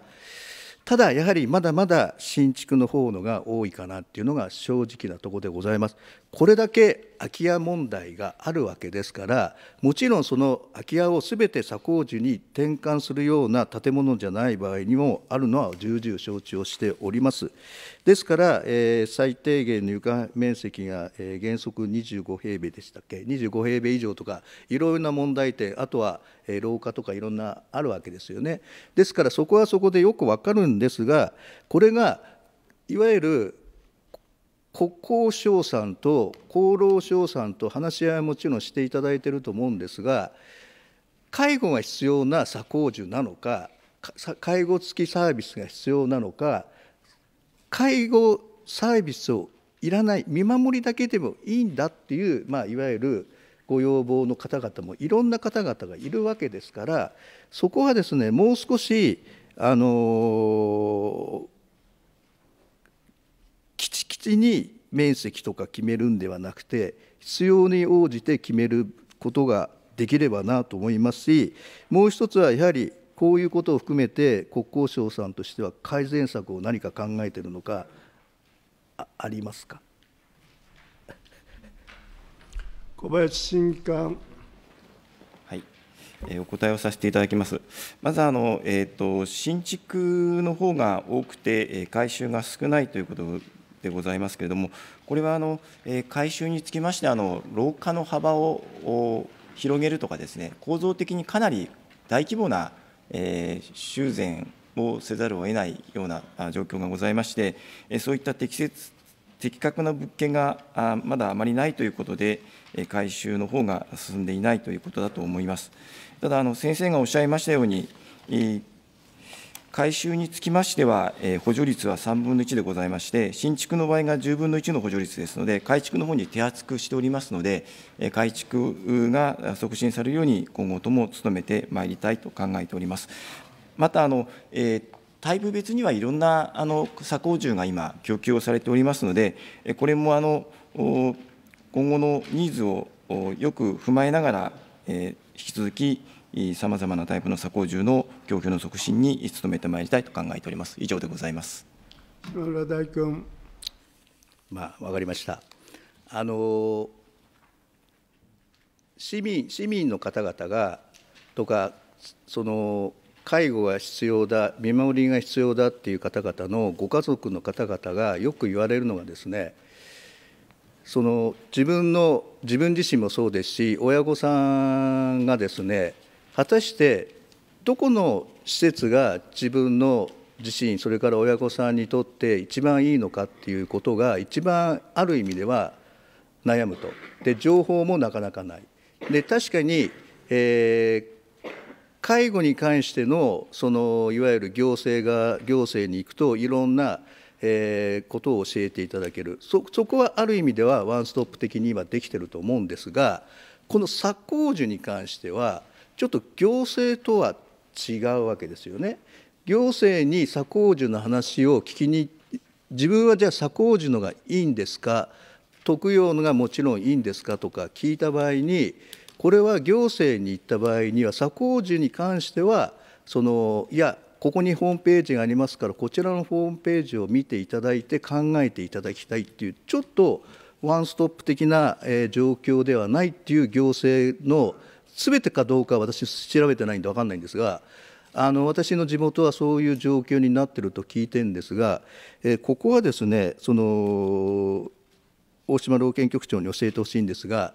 ただやはりまだまだ新築の方のが多いかなっていうのが正直なところでございます。これだけ空き家問題があるわけですからもちろんその空き家をすべて左工時に転換するような建物じゃない場合にもあるのは重々承知をしておりますですから、えー、最低限の床面積が、えー、原則25平米でしたっけ25平米以上とかいろいろな問題点あとは、えー、廊下とかいろんなあるわけですよねですからそこはそこでよくわかるんですがこれがいわゆる国交省さんと厚労省さんと話し合いはもちろんしていただいていると思うんですが、介護が必要な左工樹なのか、介護付きサービスが必要なのか、介護サービスをいらない、見守りだけでもいいんだっていう、まあ、いわゆるご要望の方々もいろんな方々がいるわけですから、そこはですね、もう少し、あの地に面積とか決めるんではなくて必要に応じて決めることができればなと思いますしもう一つはやはりこういうことを含めて国交省さんとしては改善策を何か考えているのかあありますか小林新官お答えをさせていただきます。まずあの、えーと、と新築の方が多くて、改修が少ないということでございますけれども、これはあの、え改修につきましてあの、廊下の幅を広げるとかですね、構造的にかなり大規模な、え修繕をせざるを得ないような状況がございまして、そういった適切的確な物件がまだあまりないということで、改修の方が進んでいないということだと思います。ただあの、先生がおっしゃいましたように、改修につきましては、えー、補助率は3分の1でございまして、新築の場合が10分の1の補助率ですので、改築の方に手厚くしておりますので、え改築が促進されるように、今後とも努めてまいりたいと考えております。またあの、えータイプ別にはいろんなあの鎖工銃が今、供給をされておりますので、これもあの今後のニーズをよく踏まえながら、え引き続きさまざまなタイプの鎖工銃の供給の促進に努めてまいりたいと考えております。以上でございます。篠原大君。まあ、わかりました。あの。市民、市民の方々が。とか。その。介護が必要だ、見守りが必要だっていう方々のご家族の方々がよく言われるのがですね、その自分の自分自身もそうですし親御さんがですね果たしてどこの施設が自分の自身それから親御さんにとって一番いいのかっていうことが一番ある意味では悩むとで情報もなかなかないで確かに、えー、介護に関してのそのいわゆる行政が行政に行くといろんな、えー、ことを教えていただけるそそこはある意味ではワンストップ的に今できてると思うんですがこの作工樹に関してはちょっと行政とは違うわけですよね。行政に左工樹の話を聞きに自分はじゃあ左工樹のがいいんですか特養のがもちろんいいんですかとか聞いた場合にこれは行政に行った場合には左工樹に関してはそのいやここにホームページがありますからこちらのホームページを見ていただいて考えていただきたいっていうちょっとワンストップ的な状況ではないっていう行政のすべてかどうか私調べてないんで分かんないんですがあの私の地元はそういう状況になってると聞いてるんですが、えー、ここはですねその大島老健局長に教えてほしいんですが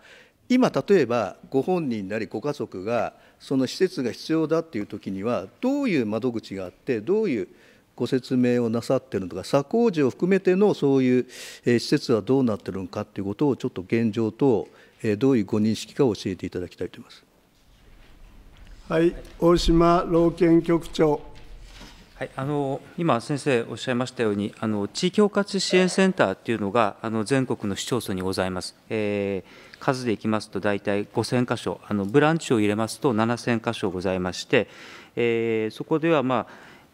今例えばご本人なりご家族がその施設が必要だっていう時にはどういう窓口があってどういうご説明をなさってるのか査工事を含めてのそういう、え施設はどうなってるのかっていうことをちょっと現状と、えどういうご認識か教えていただきたいと思います。はい、大島老健局長。はい、あの今、先生おっしゃいましたように、あの地域包括支援センターというのがあの全国の市町村にございます、えー、数でいきますと、大体5000か所あの、ブランチを入れますと7000か所ございまして、えー、そこでは、ま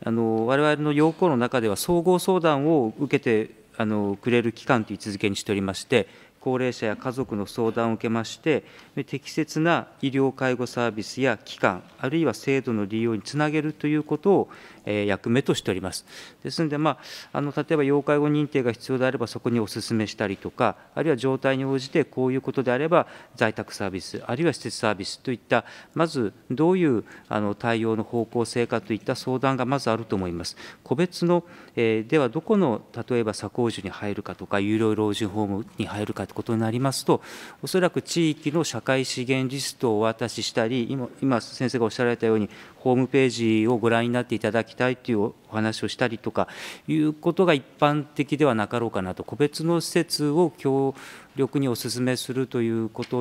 あ、あの我々の要項の中では、総合相談を受けてあのくれる機関という位置づけにしておりまして、高齢者や家族の相談を受けまして、適切な医療介護サービスや機関、あるいは制度の利用につなげるということを、え役目としております。ですので、まあ、あの例えば要介護認定が必要であれば、そこにお勧めしたりとか、あるいは状態に応じてこういうことであれば、在宅サービス、あるいは施設サービスといった、まずどういうあの対応の方向性かといった相談がまずあると思います。個別の、えー、ではどこの例えば左高樹に入るかとか、有料老人ホームに入るかとかことになりますと、おそらく地域の社会資源リストをお渡ししたり、今、今先生がおっしゃられたように、ホームページをご覧になっていただきたいというお話をしたりとかいうことが一般的ではなかろうかなと、個別の施設を強力にお勧めするということ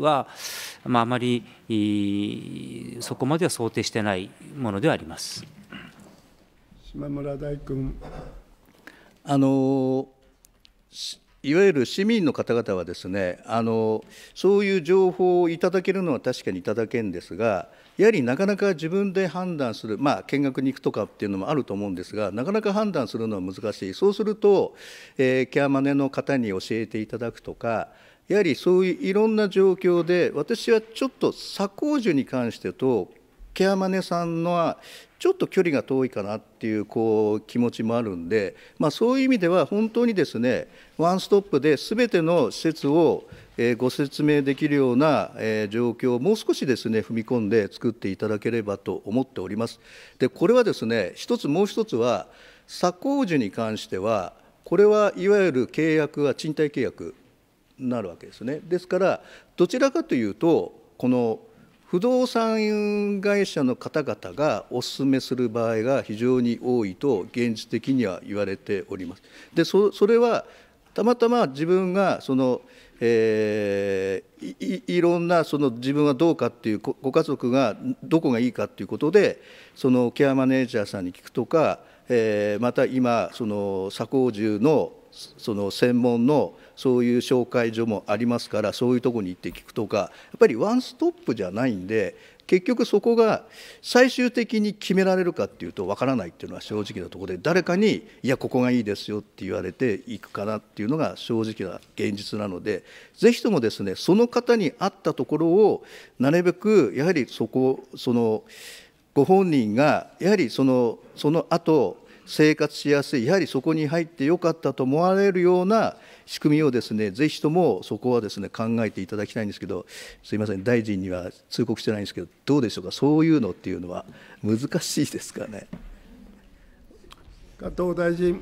は、まあ、あまりそこまでは想定してないものではあります。島村大君あのいわゆる市民の方々はですねあの、そういう情報をいただけるのは確かにいただけるんですが、やはりなかなか自分で判断する、まあ、見学に行くとかっていうのもあると思うんですが、なかなか判断するのは難しい、そうすると、えー、ケアマネの方に教えていただくとか、やはりそういういろんな状況で、私はちょっと左工樹に関してと、ケアマネさんのはちょっと距離が遠いかなっていうこう気持ちもあるんで、まあ、そういう意味では本当にですねワンストップで全ての施設をご説明できるような状況をもう少しですね踏み込んで作っていただければと思っております。でこれはですね一つもう一つは作工時に関してはこれはいわゆる契約は賃貸契約になるわけですね。ですからどちらかというとこの不動産会社の方々がお勧めする場合が非常に多いと現実的には言われております。でそれはたまたま自分がその、えー、いろんなその自分はどうかっていうご家族がどこがいいかっていうことでそのケアマネージャーさんに聞くとか、えー、また今その左高中のその専門のそういう紹介所もありますからそういうとこに行って聞くとかやっぱりワンストップじゃないんで結局そこが最終的に決められるかっていうとわからないっていうのは正直なところで誰かに「いやここがいいですよ」って言われていくかなっていうのが正直な現実なので是非ともですねその方に会ったところをなるべくやはりそこそのご本人がやはりそのその後生活しやすい、やはりそこに入ってよかったと思われるような仕組みをですね、ぜひともそこはですね、考えていただきたいんですけど、すいません、大臣には通告してないんですけど、どうでしょうか、そういうのっていうのは難しいですかね。加藤大臣。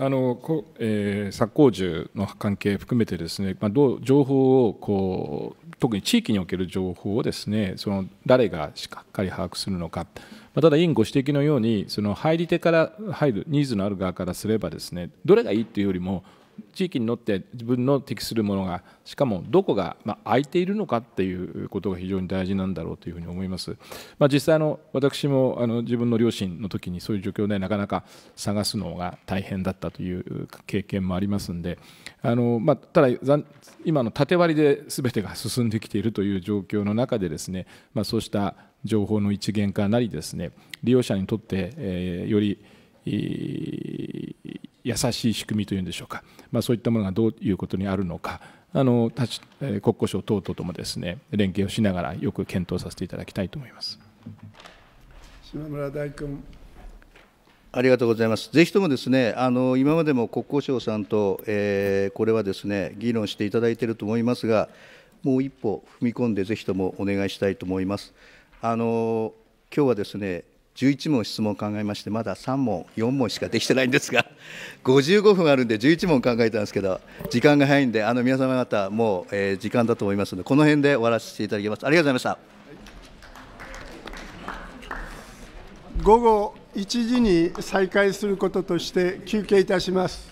あのこえー、昨今中の関係含めてですね、まあ、どう情報をこう特に地域における情報をですねその誰がしっかり把握するのかまただ委員ご指摘のようにその入り手から入るニーズのある側からすればですねどれがいいっていうよりも地域に乗って自分の適するものがしかもどこが、ま空いているのかっていうことが非常に大事なんだろうというふうに思います、まあ、実際の私もあの自分の両親の時にそういう状況でなかなか探すのが大変だったという経験もありますんであの、まあ、ただ今の縦割りで全てが進んできているという状況の中でですね、まあ、そうした情報の一元化なりですね利用者にとって、えより優しい仕組みというんでしょうか、まあ、そういったものがどういうことにあるのかあの国交省等々ともですね連携をしながらよく検討させていただきたいと思います島村大君。ありがとうございます。ぜひともですね、あの今までも国交省さんと、えー、これはですね議論していただいていると思いますが、もう一歩踏み込んでぜひともお願いしたいと思います。あの今日はですね11問質問を考えましてまだ3問4問しかできてないんですが55 (laughs) 分あるんで11問考えたんですけど時間が早いんであの皆様方もう、えー、時間だと思いますのでこの辺で終わらせていただきますありがとうございました午後1時に再開することとして休憩いたします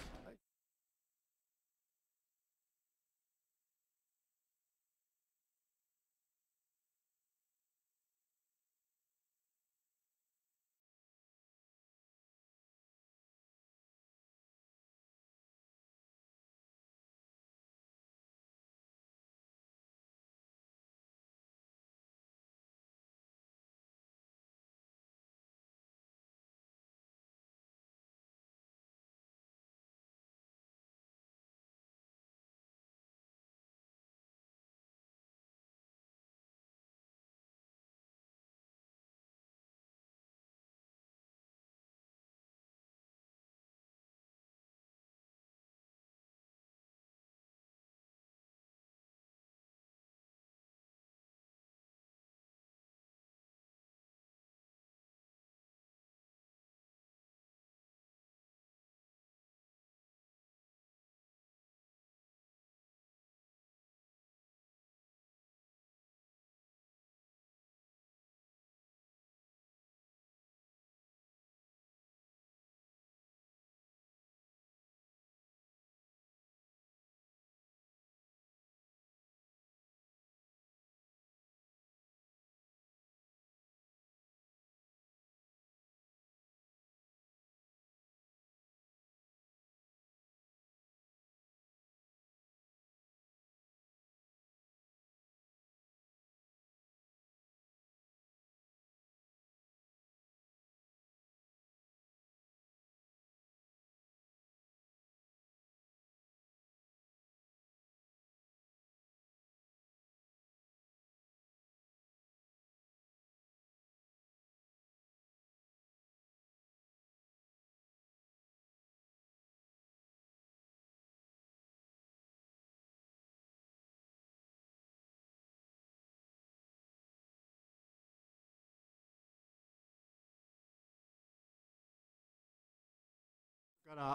got a,